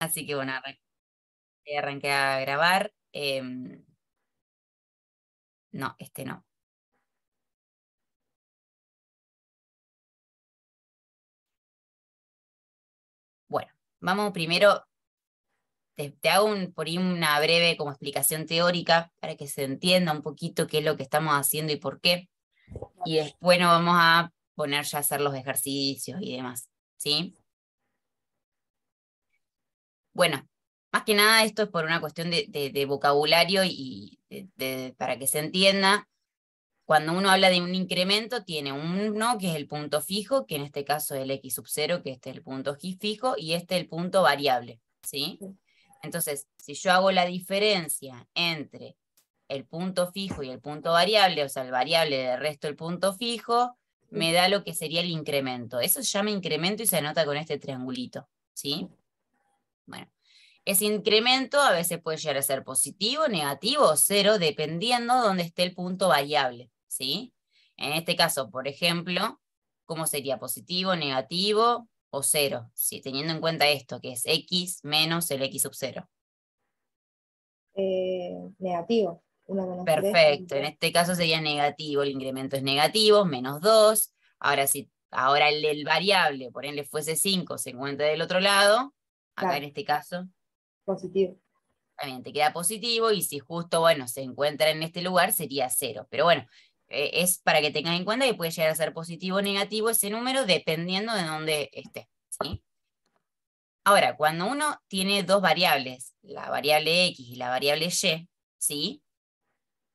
Así que bueno, eh, arranqué a grabar. Em, no, este no. Bueno, vamos primero, te, hago por ahí una breve como explicación teórica para que se entienda un poquito qué es lo que estamos haciendo y por qué. Y después nos vamos a poner ya a hacer los ejercicios y demás. ¿Sí? Bueno, más que nada esto es por una cuestión de, vocabulario y para que se entienda. Cuando uno habla de un incremento, tiene uno que es el punto fijo, que en este caso es el x sub 0, que este es el punto fijo, y este es el punto variable. ¿sí? Entonces, si yo hago la diferencia entre el punto fijo y el punto variable, o sea, el variable del resto el punto fijo, me da lo que sería el incremento. Eso se llama incremento y se anota con este triangulito. ¿sí? Bueno, ese incremento a veces puede llegar a ser positivo, negativo o cero, dependiendo de dónde esté el punto variable, ¿sí? En este caso, por ejemplo, ¿cómo sería positivo, negativo o cero? Teniendo en cuenta esto, que es x menos el x sub 0. Eh, negativo. Perfecto, en este caso sería negativo, el incremento es negativo, menos 2. Ahora, si ahora el, variable, por ejemplo, fuese 5, se encuentra del otro lado, acá en este caso. Positivo. También te queda positivo y si justo, bueno, se encuentra en este lugar sería cero. Pero bueno, eh, es para que tengas en cuenta que puede llegar a ser positivo o negativo ese número dependiendo de dónde esté. Ahora, cuando uno tiene dos variables, la variable X y la variable Y, ¿sí?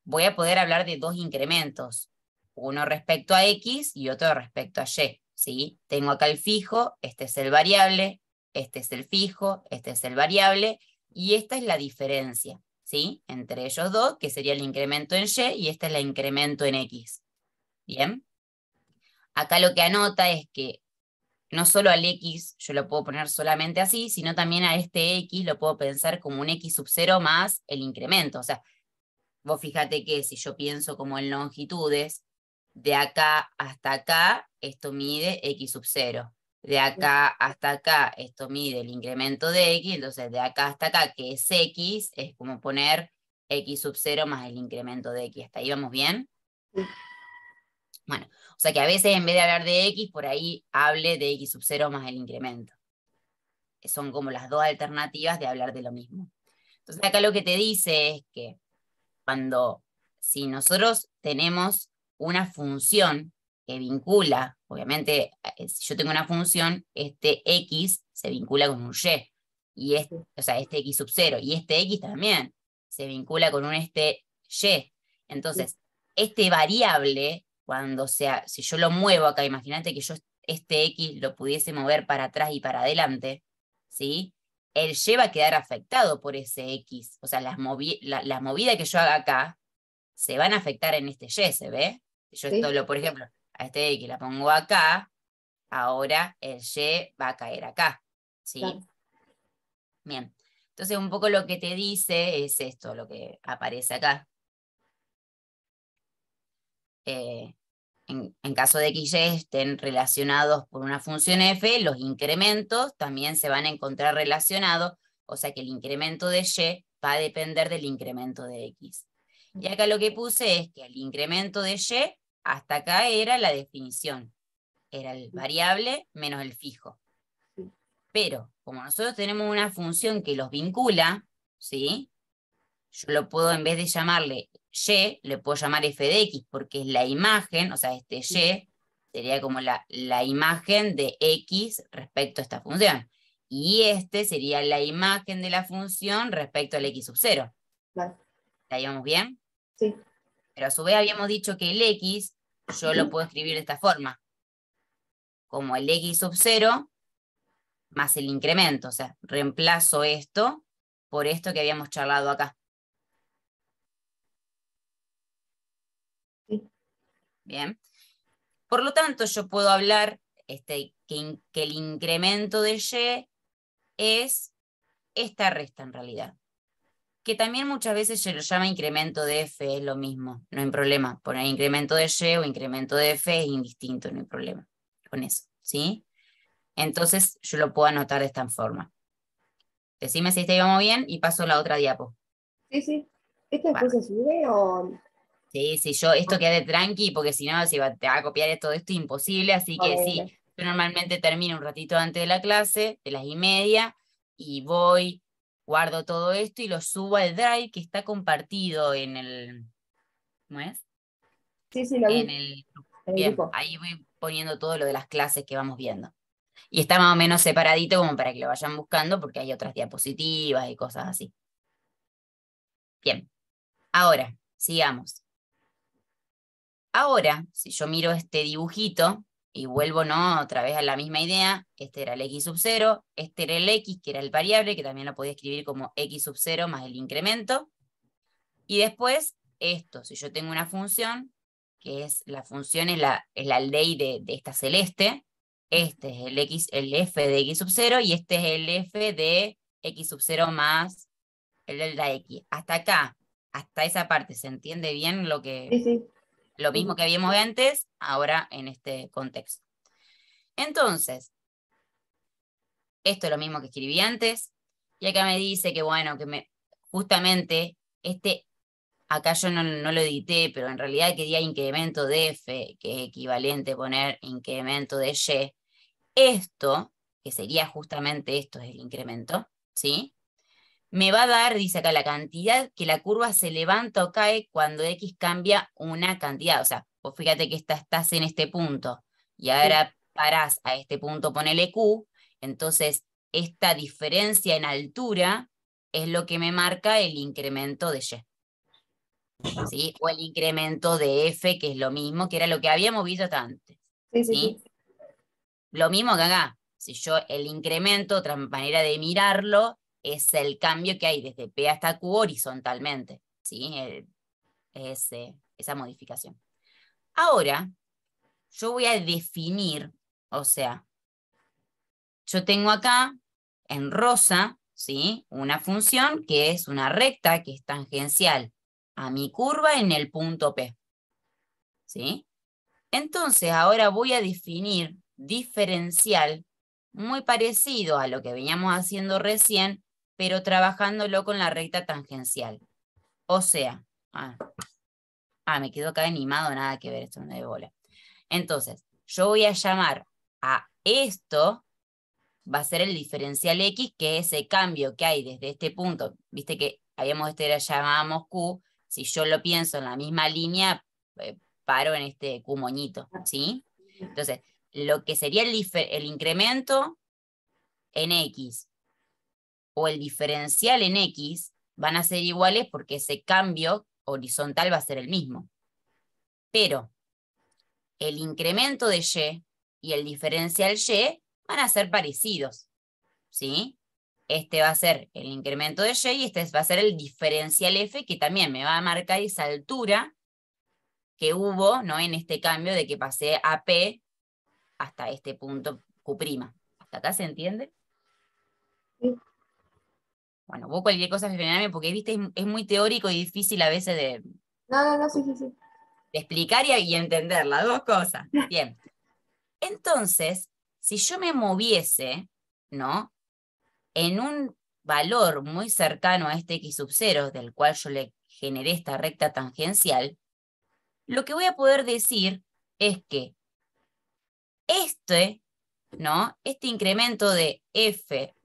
voy a poder hablar de dos incrementos, uno respecto a X y otro respecto a Y. ¿sí? Tengo acá el fijo, este es el variable, este es el fijo, este es el variable, y esta es la diferencia, ¿sí? Entre ellos dos, que sería el incremento en Y, y este es la incremento en X. ¿Bien? Acá lo que anota es que no solo al X yo lo puedo poner solamente así, sino también a este X lo puedo pensar como un X sub 0 más el incremento. O sea, vos fíjate que si yo pienso como en longitudes, de acá hasta acá, esto mide X sub 0 de acá hasta acá, esto mide el incremento de x, entonces de acá hasta acá, que es x, es como poner x sub 0 más el incremento de x. ¿Hasta ahí vamos bien? Bueno, o sea que a veces en vez de hablar de x, por ahí hable de x sub 0 más el incremento. son como las dos alternativas de hablar de lo mismo. Entonces acá lo que te dice es que cuando, si nosotros tenemos una función que vincula, obviamente, eh, si yo tengo una función, este x se vincula con un y, y este, o sea, este x sub 0, y este x también se vincula con un este y. Entonces, este variable, cuando sea, si yo lo muevo acá, imagínate que yo este x lo pudiese mover para atrás y para adelante, ¿sí? El y va a quedar afectado por ese x. O sea, las, movidas que yo haga acá se van a afectar en este y, ¿se ve? Yo esto, lo, por ejemplo, este este que la pongo acá, ahora el Y va a caer acá. ¿sí? Bien. Entonces, un poco lo que te dice es esto, lo que aparece acá. Eh, en, en, caso de que Y estén relacionados por una función f, los incrementos también se van a encontrar relacionados, o sea que el incremento de Y va a depender del incremento de X. Y acá lo que puse es que el incremento de Y hasta acá era la definición. Era el variable menos el fijo. Pero como nosotros tenemos una función que los vincula, ¿sí? Yo lo puedo, en vez de llamarle y, le puedo llamar f de x, porque es la imagen, o sea, este y sería como la, la imagen de x respecto a esta función. Y este sería la imagen de la función respecto al x sub 0. ¿La llevamos bien? Sí. Pero a su vez habíamos dicho que el x yo lo puedo escribir de esta forma, como el x sub 0 más el incremento, o sea, reemplazo esto por esto que habíamos charlado acá. Bien. Por lo tanto, yo puedo hablar este, que el incremento de y es esta resta en realidad que también muchas veces se lo llama incremento de F, es lo mismo, no hay problema. Poner incremento de Y o incremento de F es indistinto, no hay problema con eso, ¿sí? Entonces yo lo puedo anotar de esta forma. Decime si te bien y paso a la otra diapo. Sí, sí. ¿Esto es o...? Sí, sí, yo esto queda de tranqui porque si no, si te va a copiar todo esto es imposible, así que sí, yo normalmente termino un ratito antes de la clase, de las y media, y voy, guardo todo esto y lo subo al Drive que está compartido en el... ¿No es? Sí, sí, lo en El, ahí voy poniendo todo lo de las clases que vamos viendo. Y está más o menos separadito como para que lo vayan buscando porque hay otras diapositivas y cosas así. Bien, ahora, sigamos. Ahora, si yo miro este dibujito, y vuelvo ¿no? otra vez a la misma idea, este era el x sub 0, este era el x, que era el variable, que también lo podía escribir como x sub 0 más el incremento, y después esto, si yo tengo una función, que es la función es la, es la ley de, esta celeste, este es el, x, el f de x sub 0 y este es el f de x sub 0 más el delta x. Hasta acá, hasta esa parte, ¿se entiende bien lo que...? Sí, lo mismo que habíamos antes, ahora en este contexto. Entonces, esto es lo mismo que escribí antes, y acá me dice que, bueno, que me, justamente este, acá yo no, no lo edité, pero en realidad quería incremento de F, que es equivalente a poner incremento de Y. Esto, que sería justamente esto, es el incremento, ¿sí? me va a dar, dice acá, la cantidad que la curva se levanta o cae cuando X cambia una cantidad. O sea, vos fíjate que está, estás en este punto y ahora parás a este punto, ponele Q, entonces esta diferencia en altura es lo que me marca el incremento de Y. ¿sí? O el incremento de F, que es lo mismo, que era lo que habíamos visto hasta antes. ¿sí? Lo mismo que acá. Si yo el incremento, otra manera de mirarlo, es el cambio que hay desde P hasta Q horizontalmente, ¿sí? Eh, eh, esa modificación. Ahora, yo voy a definir, o sea, yo tengo acá en rosa, ¿sí? Una función que es una recta que es tangencial a mi curva en el punto P. ¿Sí? Entonces, ahora voy a definir diferencial muy parecido a lo que veníamos haciendo recién pero trabajándolo con la recta tangencial. O sea, ah, ah me quedo acá animado, nada que ver, esto no de bola. Entonces, yo voy a llamar a esto, va a ser el diferencial X, que es ese cambio que hay desde este punto. Viste que habíamos, este era llamábamos Q, si yo lo pienso en la misma línea, eh, paro en este Q moñito, ¿sí? Entonces, lo que sería el, el incremento en X o el diferencial en X van a ser iguales porque ese cambio horizontal va a ser el mismo. Pero el incremento de Y y el diferencial Y van a ser parecidos. ¿sí? Este va a ser el incremento de Y y este va a ser el diferencial F que también me va a marcar esa altura que hubo ¿no? en este cambio de que pasé a P hasta este punto Q'. ¿Hasta acá se entiende? Sí bueno, vos cualquier cosa generame, porque viste, es, muy teórico y difícil a veces de. No, no, sí, sí, De explicar y, entender las dos cosas. Bien. Entonces, si yo me moviese, ¿no? En un valor muy cercano a este x sub 0, del cual yo le generé esta recta tangencial, lo que voy a poder decir es que este, ¿no? Este incremento de f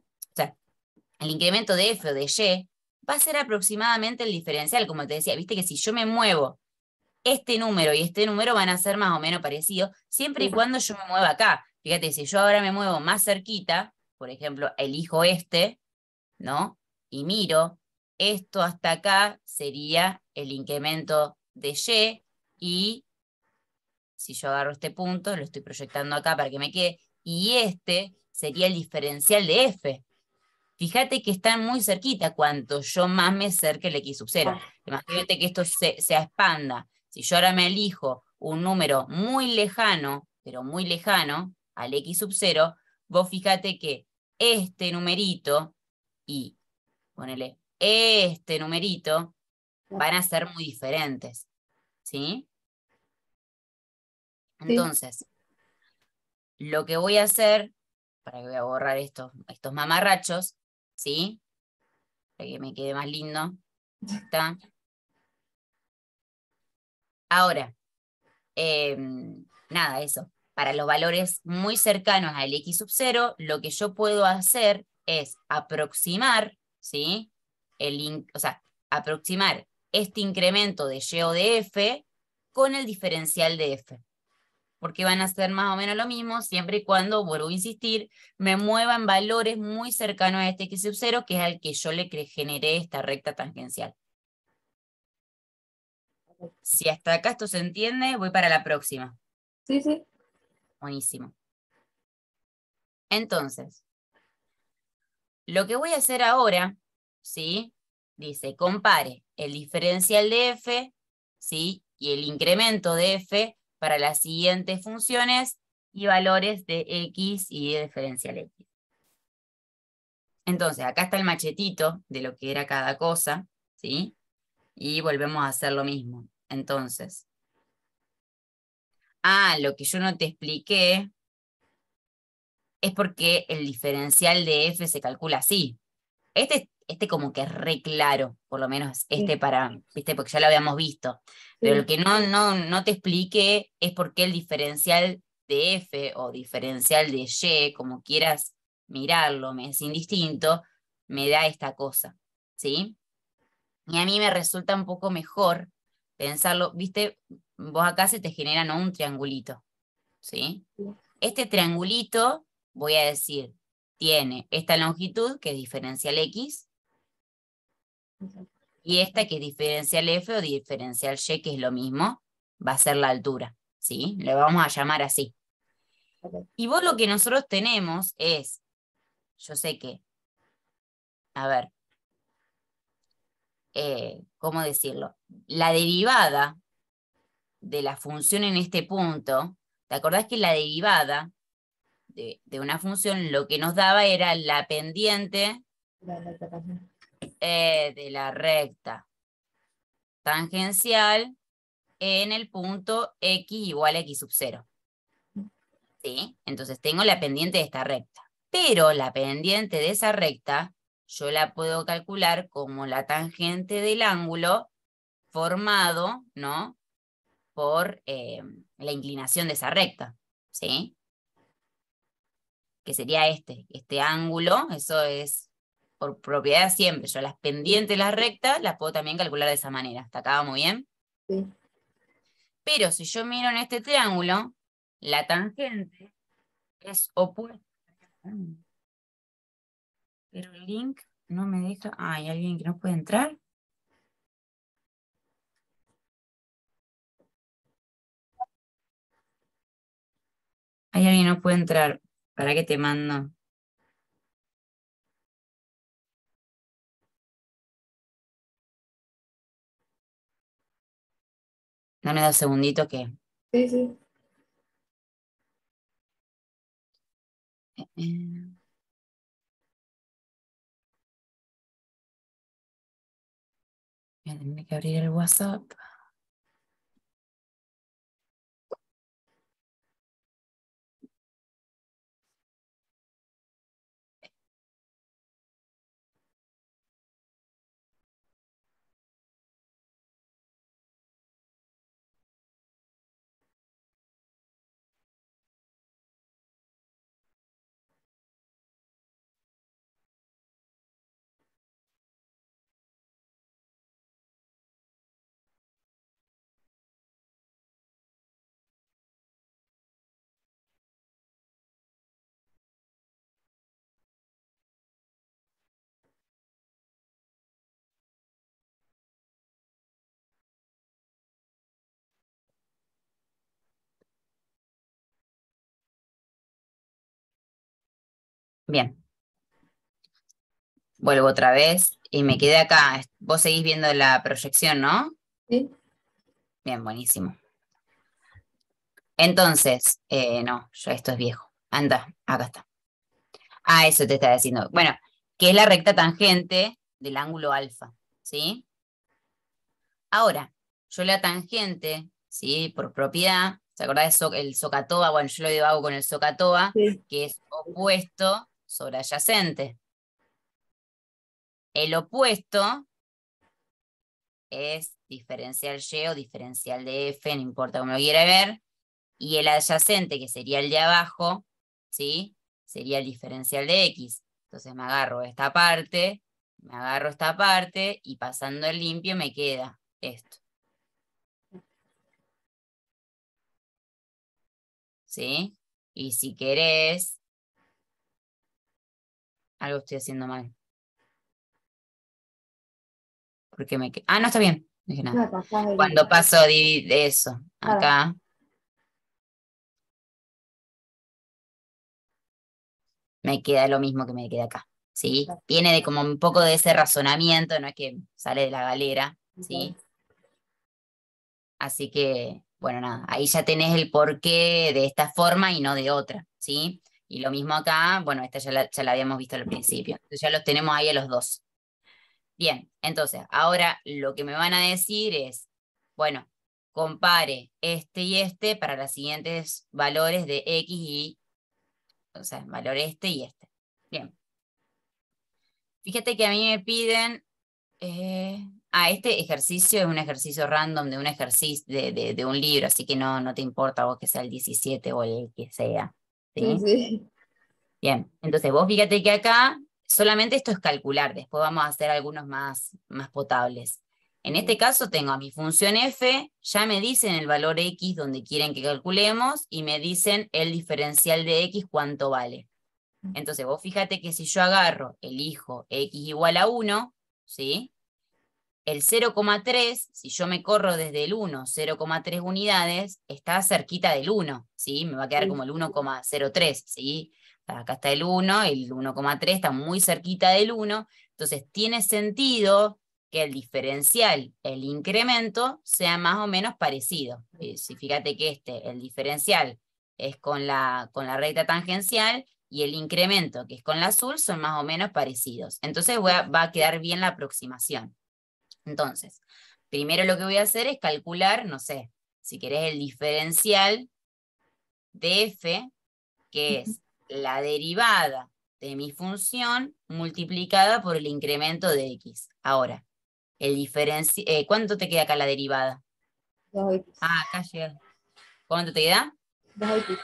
el incremento de F o de Y va a ser aproximadamente el diferencial, como te decía, viste que si yo me muevo, este número y este número van a ser más o menos parecidos, siempre y cuando yo me mueva acá. Fíjate, si yo ahora me muevo más cerquita, por ejemplo, elijo este, ¿no? Y miro, esto hasta acá sería el incremento de Y, y si yo agarro este punto, lo estoy proyectando acá para que me quede, y este sería el diferencial de F fíjate que están muy cerquita, cuanto yo más me acerque el X sub 0. Ah. Imagínate que esto se, expanda. Si yo ahora me elijo un número muy lejano, pero muy lejano, al X sub 0, vos fíjate que este numerito y, ponele, este numerito ah. van a ser muy diferentes. ¿Sí? Entonces, lo que voy a hacer, para que voy a borrar estos mamarrachos, ¿sí? Para que me quede más lindo. ¿Está? Ahora, em, nada, eso. Para los valores muy cercanos al x sub 0, lo que yo puedo hacer es aproximar, ¿sí? o sea, aproximar este incremento de y o de f con el diferencial de f porque van a ser más o menos lo mismo, siempre y cuando, vuelvo a insistir, me muevan valores muy cercanos a este X sub 0, que es al que yo le generé esta recta tangencial. Si hasta acá esto se entiende, voy para la próxima. Sí, sí. Buenísimo. Entonces, lo que voy a hacer ahora, ¿sí? Dice, compare el diferencial de f, ¿sí? Y el incremento de f para las siguientes funciones y valores de x y de diferencial x. Entonces, acá está el machetito de lo que era cada cosa, ¿sí? Y volvemos a hacer lo mismo. Entonces, ah, lo que yo no te expliqué es porque el diferencial de f se calcula así. Este este como que es re claro, por lo menos este para, viste, porque ya lo habíamos visto. Pero lo que no, no, no te expliqué es por qué el diferencial de F o diferencial de Y, como quieras mirarlo, me es indistinto, me da esta cosa, ¿sí? Y a mí me resulta un poco mejor pensarlo, viste, vos acá se te genera un triangulito, ¿sí? Este triangulito, voy a decir, tiene esta longitud, que es diferencial X, y esta que es diferencial f o diferencial y, que es lo mismo, va a ser la altura. ¿sí? Le vamos a llamar así. Y vos lo que nosotros tenemos es, yo sé que, a ver, eh, ¿cómo decirlo? La derivada de la función en este punto, ¿te acordás que la derivada de, una función lo que nos daba era la pendiente? Eh, de la recta tangencial en el punto X igual a X sub 0. ¿Sí? Entonces tengo la pendiente de esta recta. Pero la pendiente de esa recta yo la puedo calcular como la tangente del ángulo formado, ¿no? Por eh, la inclinación de esa recta, ¿sí? Que sería este, este ángulo, eso es por propiedad siempre, yo las pendientes, las rectas, las puedo también calcular de esa manera. Está acá muy bien? Sí. Pero si yo miro en este triángulo, la tangente es opuesta. Pero el link no me deja. Ah, ¿hay alguien que no puede entrar? Hay alguien que no puede entrar. ¿Para qué te mando? Dame da segundito que. Sí, sí. Eh, eh. que abrir el WhatsApp. Bien. Vuelvo otra vez y me quedé acá. Vos seguís viendo la proyección, ¿no? Sí. Bien, buenísimo. Entonces, eh, no, ya esto es viejo. Anda, acá está. Ah, eso te está diciendo. Bueno, que es la recta tangente del ángulo alfa, ¿sí? Ahora, yo la tangente, ¿sí? Por propiedad, ¿se acordás del el socatoa? Bueno, yo lo hago con el socatoa, que es opuesto adyacente. El opuesto es diferencial Y o diferencial de F, no importa cómo lo quiera ver, y el adyacente, que sería el de abajo, ¿sí? sería el diferencial de X. Entonces me agarro esta parte, me agarro esta parte, y pasando el limpio me queda esto. ¿Sí? Y si querés, algo estoy haciendo mal. Porque me Ah, no está bien. Ah, Cuando paso de eso, ah. acá. Me queda lo mismo que me queda acá. ¿sí? Viene de como un poco de ese razonamiento, no es que sale de la galera, ¿sí? Así que, bueno, nada, ahí ya tenés el porqué de esta forma y no de otra, ¿sí? Y lo mismo acá, bueno, esta ya la, la habíamos visto al principio. Entonces ya los tenemos ahí a los dos. Bien, entonces, ahora lo que me van a decir es, bueno, compare este y este para los siguientes valores de X y, o sea, valor este y este. Bien. Fíjate que a mí me piden, eh, ah, este ejercicio es un ejercicio random de un, ejercicio, de, un libro, así que no, no te importa vos que sea el 17 o el que sea. Bien, entonces vos fíjate que acá solamente esto es calcular, después vamos a hacer algunos más, más potables. En este caso tengo a mi función f, ya me dicen el valor x donde quieren que calculemos y me dicen el diferencial de x cuánto vale. Entonces vos fíjate que si yo agarro, elijo x igual a 1, ¿sí? El 0,3, si yo me corro desde el 1, 0,3 unidades, está cerquita del 1, ¿sí? Me va a quedar como el 1,03, ¿sí? Acá está el 1, el 1,3 está muy cerquita del 1, entonces tiene sentido que el diferencial, el incremento, sea más o menos parecido. Eh, si fíjate que este, el diferencial es con la, con la recta tangencial y el incremento, que es con la azul, son más o menos parecidos. Entonces va a quedar bien la aproximación. Entonces, primero lo que voy a hacer es calcular, no sé, si querés el diferencial de f, que es la derivada de mi función multiplicada por el incremento de x. Ahora, el diferencial, eh, ¿cuánto te queda acá la derivada? 2x. Ah, acá llega. ¿Cuánto te queda? 2x.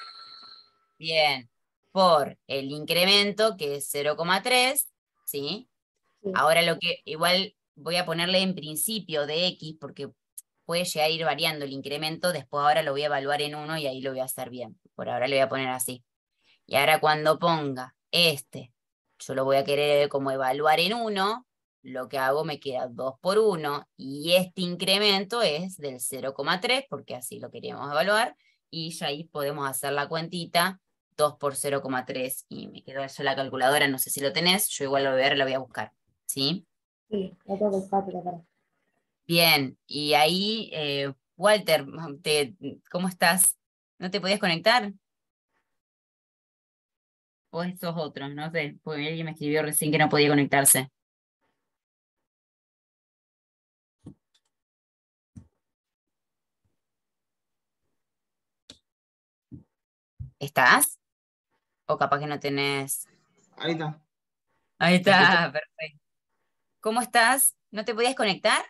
Bien, por el incremento, que es 0,3, ¿sí? Ahora lo que, igual voy a ponerle en principio de X porque puede llegar a ir variando el incremento, después ahora lo voy a evaluar en 1 y ahí lo voy a hacer bien. Por ahora le voy a poner así. Y ahora cuando ponga este, yo lo voy a querer como evaluar en 1, lo que hago me queda 2 por 1 y este incremento es del 0,3 porque así lo queríamos evaluar y ya ahí podemos hacer la cuentita 2 por 0,3 y me quedó eso la calculadora, no sé si lo tenés, yo igual lo voy a ver, lo voy a buscar. ¿Sí? Bien, y ahí, eh, Walter, ¿cómo estás? ¿No te podías conectar? O estos otros, no sé, porque alguien me escribió recién que no podía conectarse. ¿Estás? O capaz que no tenés. Ahí está. Ahí está, perfecto. ¿Cómo estás? ¿No te podías conectar?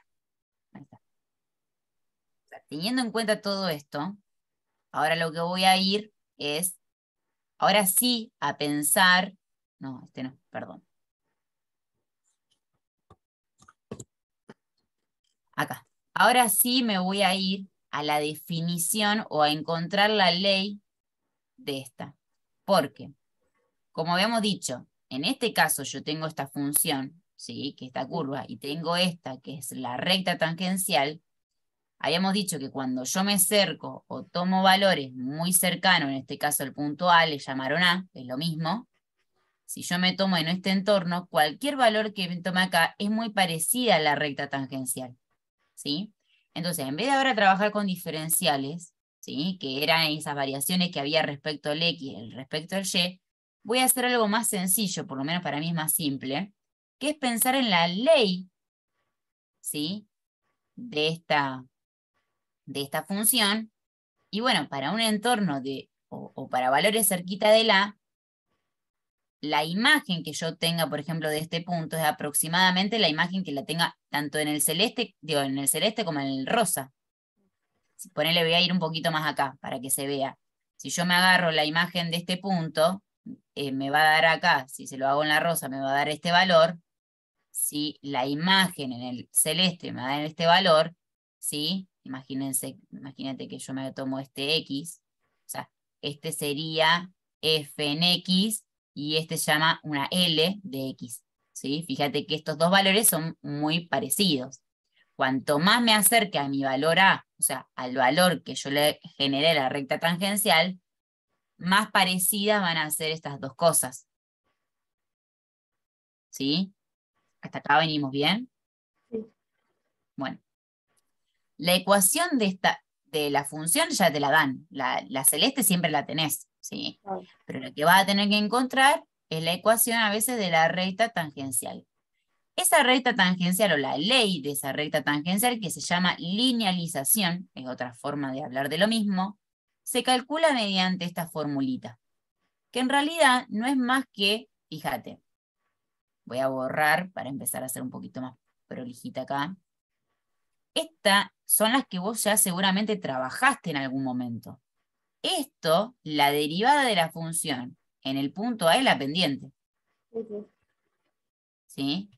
Teniendo en cuenta todo esto, ahora lo que voy a ir es, ahora sí, a pensar, no, este no, perdón. Acá. Ahora sí me voy a ir a la definición o a encontrar la ley de esta. Porque, como habíamos dicho, en este caso yo tengo esta función ¿sí? que esta curva, y tengo esta, que es la recta tangencial, habíamos dicho que cuando yo me cerco o tomo valores muy cercanos, en este caso el punto A, le llamaron A, es lo mismo, si yo me tomo en este entorno, cualquier valor que me tome acá es muy parecida a la recta tangencial. ¿sí? Entonces, en vez de ahora trabajar con diferenciales, ¿sí? que eran esas variaciones que había respecto al X, y respecto al Y, voy a hacer algo más sencillo, por lo menos para mí es más simple, es pensar en la ley ¿sí? de, esta, de esta función. Y bueno, para un entorno de, o, para valores cerquita de la, la imagen que yo tenga, por ejemplo, de este punto es aproximadamente la imagen que la tenga tanto en el celeste, en el celeste como en el rosa. Si ponele, voy a ir un poquito más acá para que se vea. Si yo me agarro la imagen de este punto, eh, me va a dar acá, si se lo hago en la rosa, me va a dar este valor si la imagen en el celeste me da este valor, ¿sí? Imagínense, imagínate que yo me tomo este X, o sea, este sería F en X y este se llama una L de X, ¿sí? Fíjate que estos dos valores son muy parecidos. Cuanto más me acerque a mi valor A, o sea, al valor que yo le generé a la recta tangencial, más parecidas van a ser estas dos cosas. ¿Sí? ¿Hasta acá venimos bien? Bueno. La ecuación de, esta, de la función ya te la dan. La, celeste siempre la tenés. ¿sí? Pero lo que vas a tener que encontrar es la ecuación a veces de la recta tangencial. Esa recta tangencial o la ley de esa recta tangencial que se llama linealización, es otra forma de hablar de lo mismo, se calcula mediante esta formulita, que en realidad no es más que, fíjate, Voy a borrar para empezar a ser un poquito más prolijita acá. Estas son las que vos ya seguramente trabajaste en algún momento. Esto, la derivada de la función en el punto A es la pendiente. ¿Sí?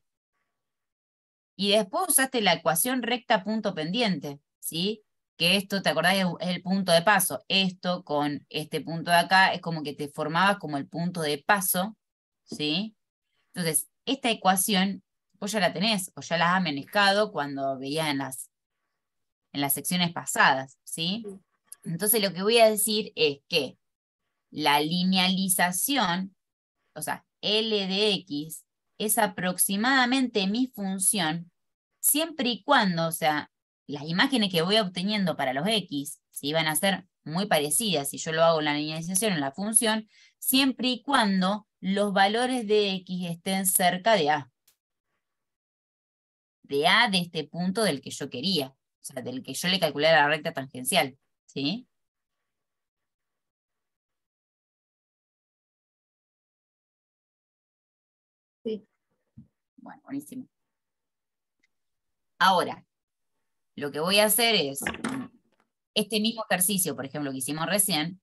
Y después usaste la ecuación recta punto pendiente, ¿sí? Que esto, ¿te acordás? Es el punto de paso. Esto con este punto de acá es como que te formabas como el punto de paso, ¿sí? Entonces, esta ecuación vos ya la tenés o ya la has manejado cuando veía en las, en las secciones pasadas, ¿sí? Entonces lo que voy a decir es que la linealización, o sea, L de X, es aproximadamente mi función siempre y cuando, o sea, las imágenes que voy obteniendo para los X, si van a ser muy parecidas, si yo lo hago en la linealización, en la función, siempre y cuando los valores de X estén cerca de A. De A de este punto del que yo quería, o sea, del que yo le calculé la recta tangencial. ¿Sí? Sí. Bueno, buenísimo. Ahora, lo que voy a hacer es este mismo ejercicio, por ejemplo, que hicimos recién,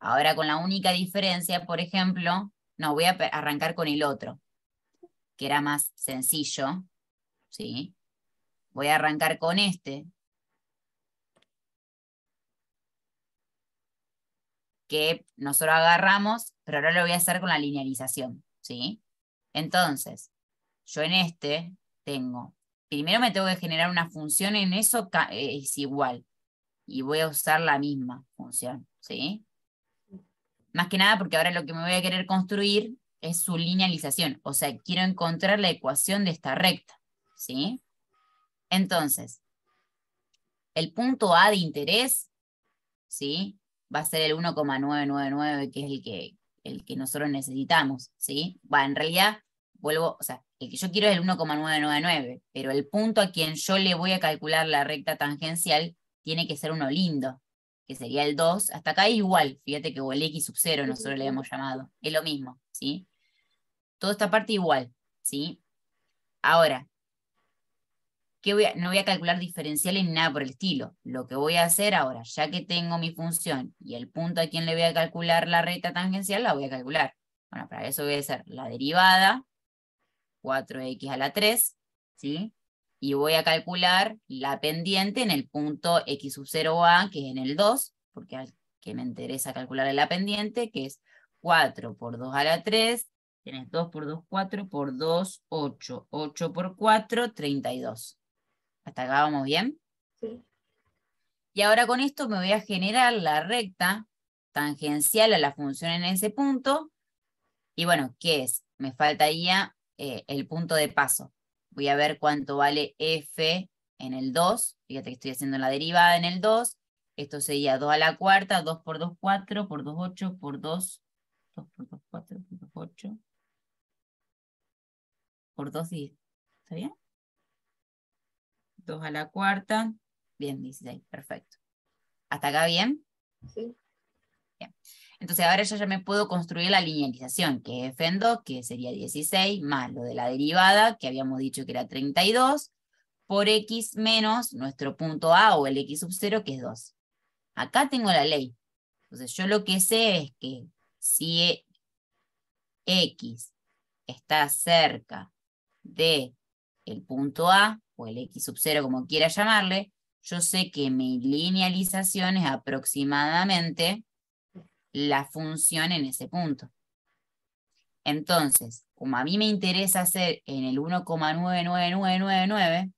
ahora con la única diferencia, por ejemplo, no, voy a arrancar con el otro, que era más sencillo. ¿sí? Voy a arrancar con este, que nosotros agarramos, pero ahora lo voy a hacer con la linealización, ¿sí? Entonces, yo en este tengo, primero me tengo que generar una función en eso es igual, y voy a usar la misma función, ¿sí? Más que nada porque ahora lo que me voy a querer construir es su linealización, o sea, quiero encontrar la ecuación de esta recta, ¿sí? Entonces, el punto A de interés, ¿sí? Va a ser el 1,999, que es el que, el que nosotros necesitamos, ¿sí? Va, en realidad, vuelvo, o sea, el que yo quiero es el 1,999, pero el punto a quien yo le voy a calcular la recta tangencial tiene que ser uno lindo, que sería el 2, hasta acá igual, fíjate que o el x sub 0 nosotros le hemos llamado, es lo mismo, ¿sí? Toda esta parte igual, ¿sí? Ahora, ¿qué voy a, no voy a calcular diferenciales ni nada por el estilo, lo que voy a hacer ahora, ya que tengo mi función y el punto a quien le voy a calcular la recta tangencial, la voy a calcular. Bueno, para eso voy a hacer la derivada, 4x a la 3, ¿sí? y voy a calcular la pendiente en el punto X sub 0A, que es en el 2, porque al que me interesa calcular la pendiente, que es 4 por 2 a la 3, tienes 2 por 2, 4 por 2, 8, 8 por 4, 32. ¿Hasta acá vamos bien? Sí. Y ahora con esto me voy a generar la recta tangencial a la función en ese punto, y bueno, ¿qué es? Me faltaría eh, el punto de paso voy a ver cuánto vale f en el 2, fíjate que estoy haciendo la derivada en el 2, esto sería 2 a la cuarta, 2 por 2, 4, por 2, 8, por 2, 2 por 2, 4, por 2, 8, por 2, 10, ¿está bien? 2 a la cuarta, bien, 16, perfecto. ¿Hasta acá bien? Sí. Bien. Entonces ahora ya me puedo construir la linealización, que es que sería 16, más lo de la derivada, que habíamos dicho que era 32, por x menos nuestro punto A o el x sub 0, que es 2. Acá tengo la ley. Entonces yo lo que sé es que si e, x está cerca de el punto A, o el x sub 0 como quiera llamarle, yo sé que mi linealización es aproximadamente la función en ese punto. Entonces, como a mí me interesa hacer en el 1,99999,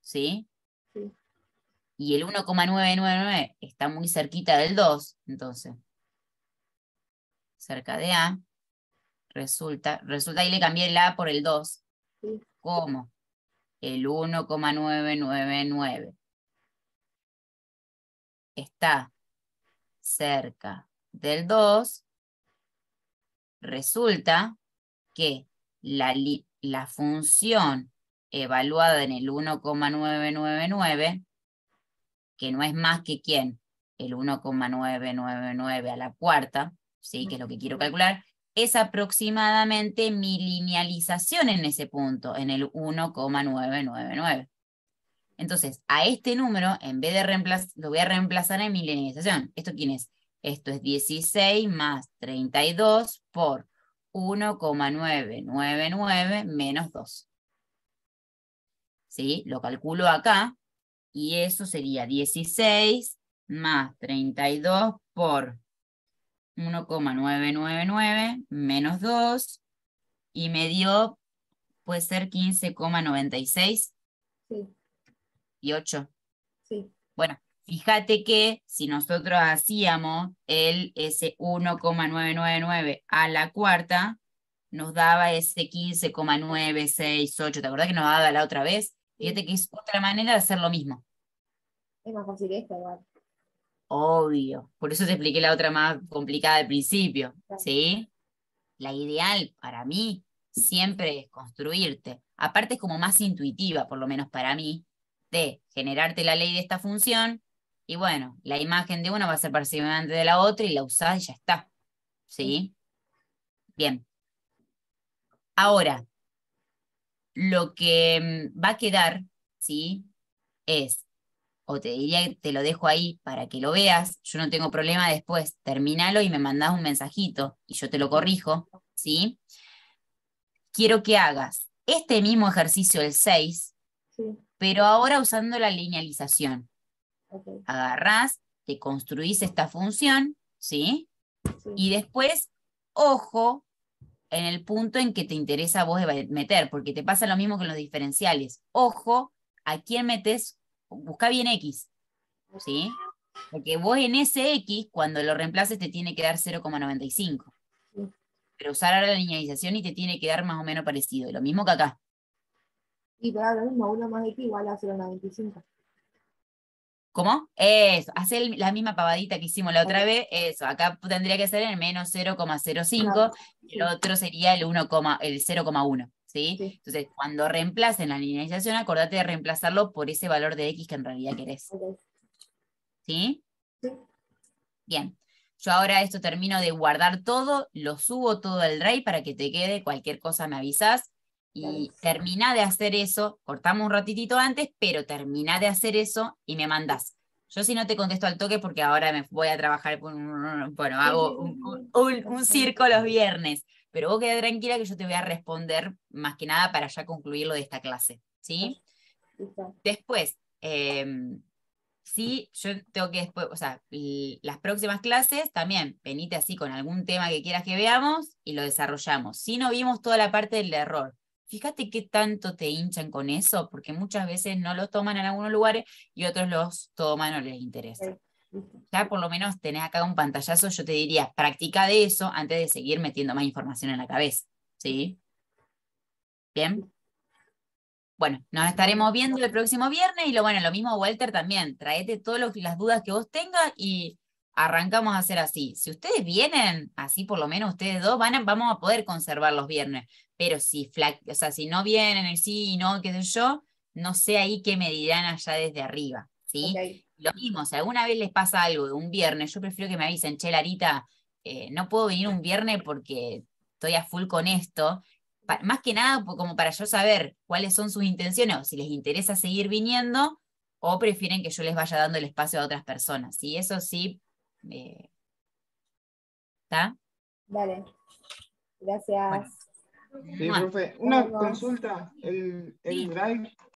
¿sí? ¿sí? Y el 1,999 está muy cerquita del 2, entonces, cerca de A, resulta, resulta, y le cambié el A por el 2. ¿Cómo? El 1,999 está cerca del 2, resulta que la, función evaluada en el 1,999, que no es más que quién, el 1,999 a la cuarta, ¿sí? que es lo que quiero calcular, es aproximadamente mi linealización en ese punto, en el 1,999. Entonces, a este número, en vez de reemplazar, lo voy a reemplazar en mi linealización. ¿Esto quién es? Esto es 16 más 32 por 1,999 menos 2. ¿Sí? Lo calculo acá y eso sería 16 más 32 por 1,999 menos 2 y me dio, puede ser 15,96. Sí y Bueno, fíjate que si nosotros hacíamos el, s 1,999 a la cuarta, nos daba ese 15,968. ¿Te acordás que nos daba la otra vez? Fíjate que es otra manera de hacer lo mismo. Es más fácil esta, igual. Obvio. Por eso te expliqué la otra más complicada al principio. ¿Sí? La ideal para mí siempre es construirte. Aparte es como más intuitiva, por lo menos para mí, de generarte la ley de esta función, y bueno, la imagen de una va a ser parcialmente de la otra y la usás y ya está. ¿Sí? Bien. Ahora, lo que mm, va a quedar, ¿sí? Es, o te diría te lo dejo ahí para que lo veas, yo no tengo problema después, terminalo y me mandás un mensajito y yo te lo corrijo, ¿sí? Quiero que hagas este mismo ejercicio, el 6, sí pero ahora usando la linealización. Agarrás, te construís esta función, ¿sí? Y después, ojo, en el punto en que te interesa vos meter, porque te pasa lo mismo que en los diferenciales. Ojo, a quién metes, busca bien X, ¿sí? Porque vos en ese X, cuando lo reemplaces, te tiene que dar 0,95. Pero usar ahora la linealización y te tiene que dar más o menos parecido. Lo mismo que acá. Y da lo mismo, 1 más x igual a 0,95. ¿Cómo? Eso, hacer la misma pavadita que hicimos la otra vez, eso, acá tendría que ser el menos 0,05, y el otro sería el el 0,1, ¿sí? Entonces, cuando reemplacen la linealización, acordate de reemplazarlo por ese valor de x que en realidad querés. ¿Sí? Sí. Bien. Yo ahora esto termino de guardar todo, lo subo todo al drive para que te quede, cualquier cosa me avisas y termina de hacer eso, cortamos un ratitito antes, pero termina de hacer eso y me mandas Yo si no te contesto al toque porque ahora me voy a trabajar, bueno, hago un, circo los viernes, pero vos quedé tranquila que yo te voy a responder más que nada para ya concluir lo de esta clase, ¿sí? Ah, después, eh, sí, yo tengo que después, o sea, las próximas clases también, venite así con algún tema que quieras que veamos y lo desarrollamos. Si no vimos toda la parte del error, Fíjate qué tanto te hinchan con eso, porque muchas veces no los toman en algunos lugares y otros los toman o les interesa. Ya por lo menos tenés acá un pantallazo, yo te diría, practica de eso antes de seguir metiendo más información en la cabeza. ¿Sí? Bien. Bueno, nos estaremos viendo el próximo viernes y lo bueno, lo mismo Walter también. Traete todas las dudas que vos tengas y arrancamos a hacer así. Si ustedes vienen, así por lo menos ustedes dos van vamos a poder conservar los viernes. Pero si, o sea, si no vienen, el sí y no, qué sé yo, no sé ahí qué me dirán allá desde arriba. ¿sí? Lo mismo, si alguna vez les pasa algo de un viernes, yo prefiero que me avisen, che, Larita, eh, no puedo venir un viernes porque estoy a full con esto. más que nada, como para yo saber cuáles son sus intenciones o si les interesa seguir viniendo o prefieren que yo les vaya dando el espacio a otras personas. Y Eso sí. Eh, ¿Está? Vale. Gracias. Sí, profe. Una consulta. El, el Drive